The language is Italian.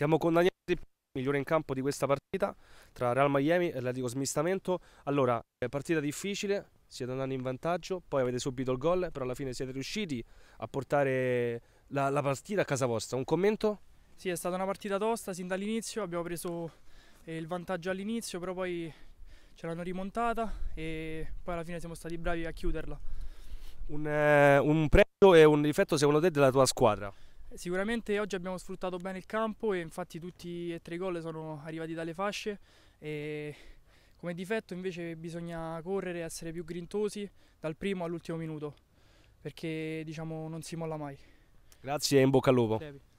Siamo condannati per il migliore in campo di questa partita tra Real Miami e l'Atletico Smistamento. Allora, eh, partita difficile, siete andati in vantaggio, poi avete subito il gol, però alla fine siete riusciti a portare la, la partita a casa vostra. Un commento? Sì, è stata una partita tosta sin dall'inizio, abbiamo preso eh, il vantaggio all'inizio, però poi ce l'hanno rimontata e poi alla fine siamo stati bravi a chiuderla. Un, eh, un pregio e un difetto secondo te della tua squadra? Sicuramente oggi abbiamo sfruttato bene il campo e infatti tutti e tre i gol sono arrivati dalle fasce e come difetto invece bisogna correre, essere più grintosi dal primo all'ultimo minuto perché diciamo non si molla mai. Grazie e in bocca al lupo. Devi.